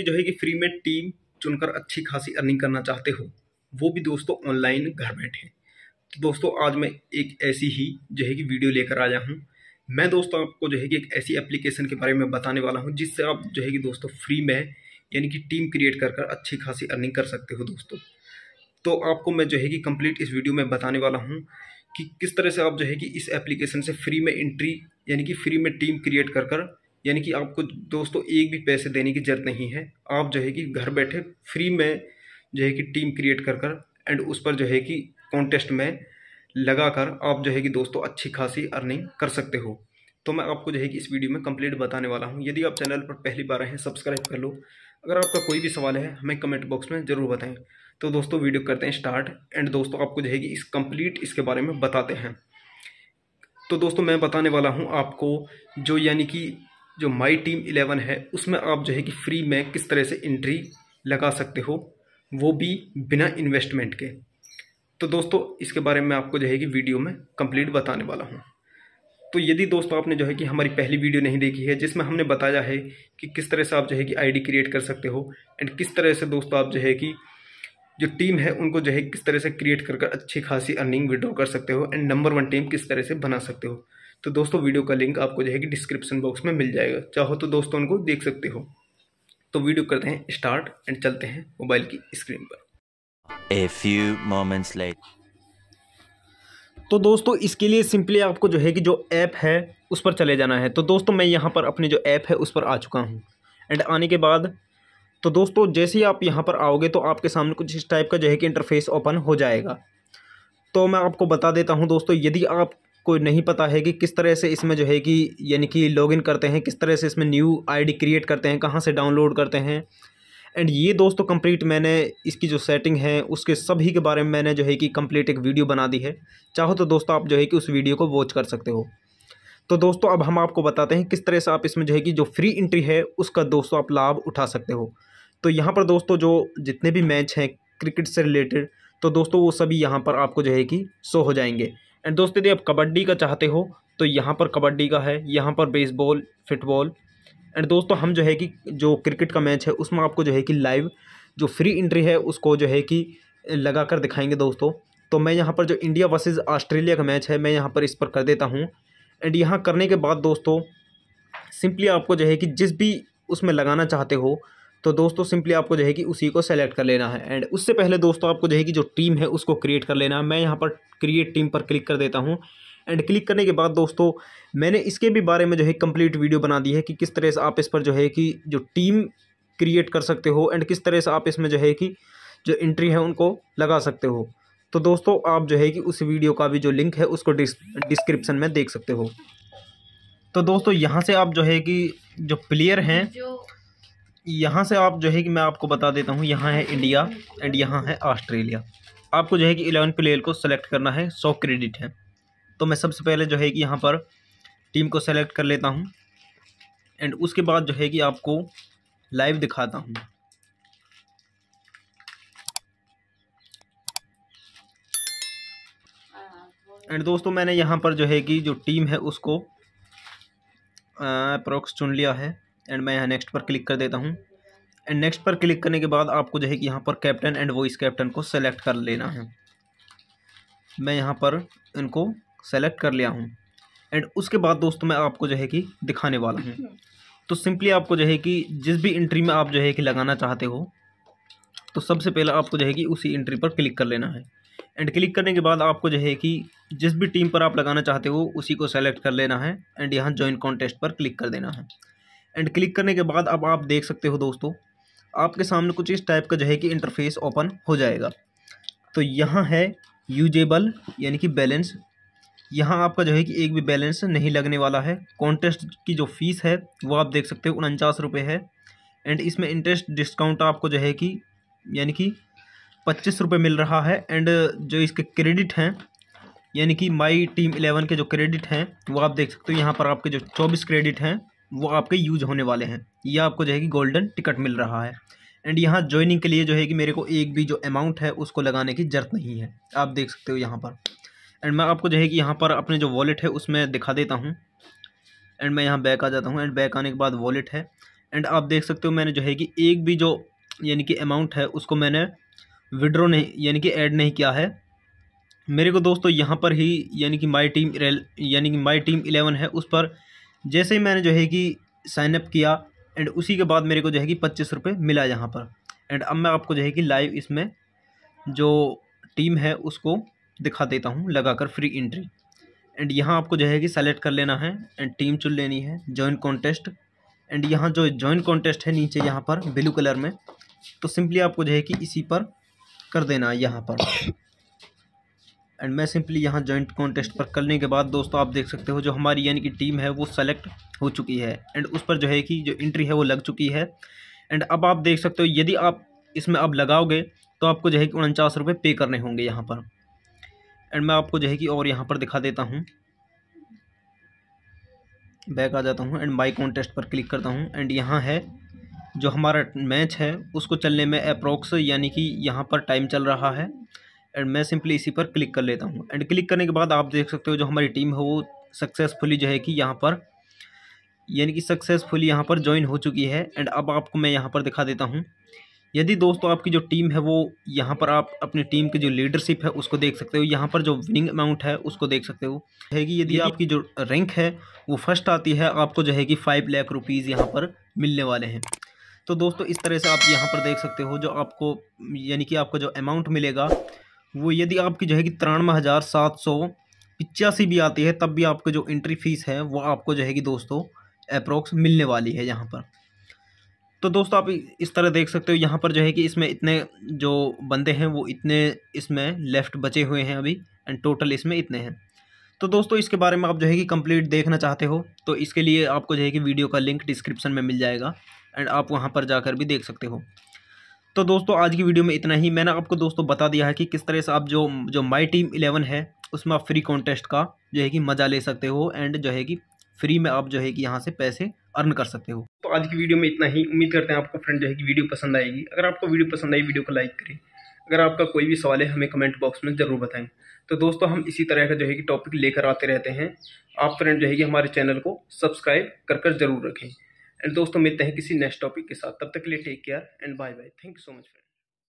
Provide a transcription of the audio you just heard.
कि जो है कि फ्री में टीम चुनकर अच्छी खासी अर्निंग करना चाहते हो वो भी दोस्तों ऑनलाइन घर बैठे तो दोस्तों आज मैं एक ऐसी ही जो है कि वीडियो लेकर आया हूँ मैं दोस्तों आपको जो है कि एक ऐसी एप्लीकेशन के बारे में बताने वाला हूँ जिससे आप जो है कि दोस्तों फ्री में यानी कि टीम क्रिएट कर कर अच्छी खासी अर्निंग कर सकते हो दोस्तों तो आपको मैं जो है कि कंप्लीट इस वीडियो में बताने वाला हूँ कि किस तरह से आप जो है कि इस एप्लीकेशन से फ्री में एंट्री यानी कि फ्री में टीम क्रिएट कर कर यानी कि आपको दोस्तों एक भी पैसे देने की ज़रूरत नहीं है आप जो है कि घर बैठे फ्री में जो है कि टीम क्रिएट कर कर एंड उस पर जो है कि कॉन्टेस्ट में लगा कर आप जो है कि दोस्तों अच्छी खासी अर्निंग कर सकते हो तो मैं आपको जो है कि इस वीडियो में कंप्लीट बताने वाला हूँ यदि आप चैनल पर पहली बार आए हैं सब्सक्राइब कर लो अगर आपका कोई भी सवाल है हमें कमेंट बॉक्स में ज़रूर बताएं तो दोस्तों वीडियो करते हैं स्टार्ट एंड दोस्तों आपको जो है कि इस कंप्लीट इसके बारे में बताते हैं तो दोस्तों मैं बताने वाला हूँ आपको जो यानी कि जो माई टीम इलेवन है उसमें आप जो है कि फ्री में किस तरह से एंट्री लगा सकते हो वो भी बिना इन्वेस्टमेंट के तो दोस्तों इसके बारे में आपको जो है कि वीडियो में कंप्लीट बताने वाला हूँ तो यदि दोस्तों आपने जो है कि हमारी पहली वीडियो नहीं देखी है जिसमें हमने बताया है कि किस तरह से आप जो है कि आईडी क्रिएट कर सकते हो एंड किस तरह से दोस्तों आप जो है कि जो टीम है उनको जो है किस तरह से क्रिएट कर कर अच्छी खासी अर्निंग विड्रॉ कर सकते हो एंड नंबर वन टीम किस तरह से बना सकते हो तो दोस्तों वीडियो का लिंक आपको जो है कि डिस्क्रिप्शन बॉक्स में मिल जाएगा चाहो तो दोस्तों उनको देख सकते हो तो वीडियो करते हैं स्टार्ट एंड चलते हैं मोबाइल की स्क्रीन पर ए फ्यू मोमेंट्स लाइक तो दोस्तों इसके लिए सिंपली आपको जो है कि जो ऐप है उस पर चले जाना है तो दोस्तों मैं यहाँ पर अपनी जो ऐप है उस पर आ चुका हूँ एंड आने के बाद तो दोस्तों जैसे ही आप यहाँ पर आओगे तो आपके सामने कुछ इस टाइप का जो है कि इंटरफेस ओपन हो जाएगा तो मैं आपको बता देता हूँ दोस्तों यदि आप को नहीं पता है कि किस तरह से इसमें जो है कि यानी कि लॉगिन करते हैं किस तरह से इसमें न्यू आईडी क्रिएट करते हैं कहाँ से डाउनलोड करते हैं एंड ये दोस्तों कंप्लीट मैंने इसकी जो सेटिंग है उसके सभी के बारे में मैंने जो है कि कंप्लीट एक वीडियो बना दी है चाहो तो दोस्तों आप जो है कि उस वीडियो को वॉच कर सकते हो तो दोस्तों अब हम आपको बताते हैं किस तरह से आप इसमें जो है कि जो फ्री एंट्री है उसका दोस्तों आप लाभ उठा सकते हो तो यहाँ पर दोस्तों जो जितने भी मैच हैं क्रिकेट से रिलेटेड तो दोस्तों वो सभी यहाँ पर आपको जो है कि शो हो जाएंगे एंड दोस्तों यदि आप कबड्डी का चाहते हो तो यहाँ पर कबड्डी का है यहाँ पर बेसबॉल फुटबॉल एंड दोस्तों हम जो है कि जो क्रिकेट का मैच है उसमें आपको जो है कि लाइव जो फ्री एंट्री है उसको जो है कि लगा कर दिखाएंगे दोस्तों तो मैं यहाँ पर जो इंडिया वर्सेस ऑस्ट्रेलिया का मैच है मैं यहाँ पर इस पर कर देता हूँ एंड यहाँ करने के बाद दोस्तों सिंपली आपको जो है कि जिस भी उसमें लगाना चाहते हो तो दोस्तों सिंपली आपको जो है कि उसी को सेलेक्ट कर लेना है एंड उससे पहले दोस्तों आपको जो है कि जो टीम है उसको क्रिएट कर लेना है मैं यहाँ पर क्रिएट टीम पर क्लिक कर देता हूँ एंड क्लिक करने के बाद दोस्तों मैंने इसके भी बारे में जो है कंप्लीट वीडियो बना दी है कि किस तरह से आप इस पर जो है कि जो टीम क्रिएट कर सकते हो एंड किस तरह से आप इसमें जो है कि जो एंट्री है उनको लगा सकते हो तो दोस्तों आप जो है कि उस वीडियो का भी जो लिंक है उसको डिस्क्रिप्शन में देख सकते हो तो दोस्तों यहाँ से आप जो है कि जो प्लेयर हैं यहाँ से आप जो है कि मैं आपको बता देता हूँ यहाँ है इंडिया एंड यहाँ है ऑस्ट्रेलिया आपको जो है कि एलेवन प्लेयर को सेलेक्ट करना है सौ क्रेडिट है तो मैं सबसे पहले जो है कि यहाँ पर टीम को सेलेक्ट कर लेता हूँ एंड उसके बाद जो है कि आपको लाइव दिखाता हूँ एंड दोस्तों मैंने यहाँ पर जो है कि जो टीम है उसको अप्रोक्स चुन लिया है एंड मैं यहाँ नेक्स्ट पर क्लिक कर देता हूँ एंड नेक्स्ट पर क्लिक करने के बाद आपको जो है कि यहाँ पर कैप्टन एंड वॉइस कैप्टन को सेलेक्ट कर लेना है मैं यहाँ पर इनको सेलेक्ट कर लिया हूँ एंड उसके बाद दोस्तों मैं आपको जो है कि दिखाने वाला हूँ तो सिंपली आपको जो है कि जिस भी इंट्री में आप जो है कि लगाना चाहते हो तो सबसे पहले आपको जो है कि उसी इंट्री पर क्लिक कर लेना है एंड क्लिक करने के बाद आपको जो है कि जिस भी टीम पर आप लगाना चाहते हो उसी को सेलेक्ट कर लेना है एंड यहाँ ज्वाइन कॉन्टेस्ट पर क्लिक कर देना है एंड क्लिक करने के बाद अब आप देख सकते हो दोस्तों आपके सामने कुछ इस टाइप का जो है कि इंटरफेस ओपन हो जाएगा तो यहाँ है यूजेबल यानी कि बैलेंस यहाँ आपका जो है कि एक भी बैलेंस नहीं लगने वाला है कॉन्टेस्ट की जो फ़ीस है वो आप देख सकते हो उनचास रुपये है एंड इसमें इंटरेस्ट डिस्काउंट आपको जो है कि यानी कि पच्चीस रुपये मिल रहा है एंड जो इसके क्रेडिट हैं यानी कि माई टीम इलेवन के जो क्रेडिट हैं वो आप देख सकते हो यहाँ पर आपके जो चौबीस क्रेडिट हैं वो आपके यूज होने वाले हैं ये आपको जो है कि गोल्डन टिकट मिल रहा है एंड यहाँ ज्वाइनिंग के लिए जो है कि मेरे को एक भी जो अमाउंट है उसको लगाने की ज़रूरत नहीं है आप देख सकते हो यहाँ पर एंड मैं आपको जो है कि यहाँ पर अपने जो वॉलेट है उसमें दिखा देता हूँ एंड मैं यहाँ बैक आ जाता हूँ एंड बैक आने के बाद वॉलेट है एंड आप देख सकते हो मैंने जो है कि एक भी जो यानी कि अमाउंट है उसको मैंने विड्रो नहीं यानी कि ऐड नहीं किया है मेरे को दोस्तों यहाँ पर ही यानी कि माई टीम यानी कि माई टीम इलेवन है उस पर जैसे ही मैंने जो है कि साइनअप किया एंड उसी के बाद मेरे को जो है कि पच्चीस रुपये मिला यहाँ पर एंड अब मैं आपको जो है कि लाइव इसमें जो टीम है उसको दिखा देता हूँ लगाकर फ्री एंट्री एंड यहाँ आपको जो है कि सेलेक्ट कर लेना है एंड टीम चुन लेनी है जॉइन कॉन्टेस्ट एंड यहाँ जो जॉइन कॉन्टेस्ट है नीचे यहाँ पर ब्लू कलर में तो सिंपली आपको जो है कि इसी पर कर देना है यहाँ पर एंड मैं सिंपली यहाँ जॉइंट कॉन्टेस्ट पर करने के बाद दोस्तों आप देख सकते हो जो हमारी यानी कि टीम है वो सेलेक्ट हो चुकी है एंड उस पर जो है कि जो इंट्री है वो लग चुकी है एंड अब आप देख सकते हो यदि आप इसमें अब लगाओगे तो आपको जो है कि उनचास रुपये पे करने होंगे यहाँ पर एंड मैं आपको जो है कि और यहाँ पर दिखा देता हूँ बैक आ जाता हूँ एंड माई कॉन्टेस्ट पर क्लिक करता हूँ एंड यहाँ है जो हमारा मैच है उसको चलने में अप्रोक्स यानी कि यहाँ पर टाइम चल रहा है एंड मैं सिंपली इसी पर क्लिक कर लेता हूँ एंड क्लिक करने के बाद आप देख सकते हो जो हमारी टीम है वो सक्सेसफुली जो है कि यहाँ पर यानी कि सक्सेसफुली यहाँ पर ज्वाइन हो चुकी है एंड अब आपको मैं यहाँ पर दिखा देता हूँ यदि दोस्तों आपकी जो टीम है वो यहाँ पर आप अपनी टीम की जो लीडरशिप है उसको देख सकते हो यहाँ पर जो विनिंग अमाउंट है उसको देख सकते हो है कि यदि आपकी जो रैंक है वो फर्स्ट आती है आपको जो है कि फ़ाइव लाख रुपीज़ यहाँ पर मिलने वाले हैं तो दोस्तों इस तरह से आप यहाँ पर देख सकते हो जो आपको यानी कि आपका जो अमाउंट मिलेगा वो यदि आपकी जो है कि तिरानवे हज़ार सात सौ पिचासी भी आती है तब भी आपको जो एंट्री फ़ीस है वो आपको जो है कि दोस्तों अप्रोक्स मिलने वाली है यहाँ पर तो दोस्तों आप इस तरह देख सकते हो यहाँ पर जो है कि इसमें इतने जो बंदे हैं वो इतने इसमें लेफ़्ट बचे हुए हैं अभी एंड टोटल इसमें इतने हैं तो दोस्तों इसके बारे में आप जो है कि कंप्लीट देखना चाहते हो तो इसके लिए आपको जो है कि वीडियो का लिंक डिस्क्रिप्शन में मिल जाएगा एंड आप वहाँ पर जाकर भी देख सकते हो तो दोस्तों आज की वीडियो में इतना ही मैंने आपको दोस्तों बता दिया है कि किस तरह से आप जो जो माई टीम इलेवन है उसमें आप फ्री कॉन्टेस्ट का जो है कि मज़ा ले सकते हो एंड जो है कि फ्री में आप जो है कि यहाँ से पैसे अर्न कर सकते हो तो आज की वीडियो में इतना ही उम्मीद करते हैं आपको फ्रेंड जो है कि वीडियो पसंद आएगी अगर आपको वीडियो पसंद आई वीडियो को लाइक करें अगर आपका कोई भी सवाल है हमें कमेंट बॉक्स में ज़रूर बताएं तो दोस्तों हम इसी तरह का जो है कि टॉपिक लेकर आते रहते हैं आप फ्रेंड जो है कि हमारे चैनल को सब्सक्राइब कर कर जरूर रखें एंड दोस्तों मिलते हैं किसी नेक्स्ट टॉपिक के साथ तब तक के लिए take care and bye bye thank you so much friend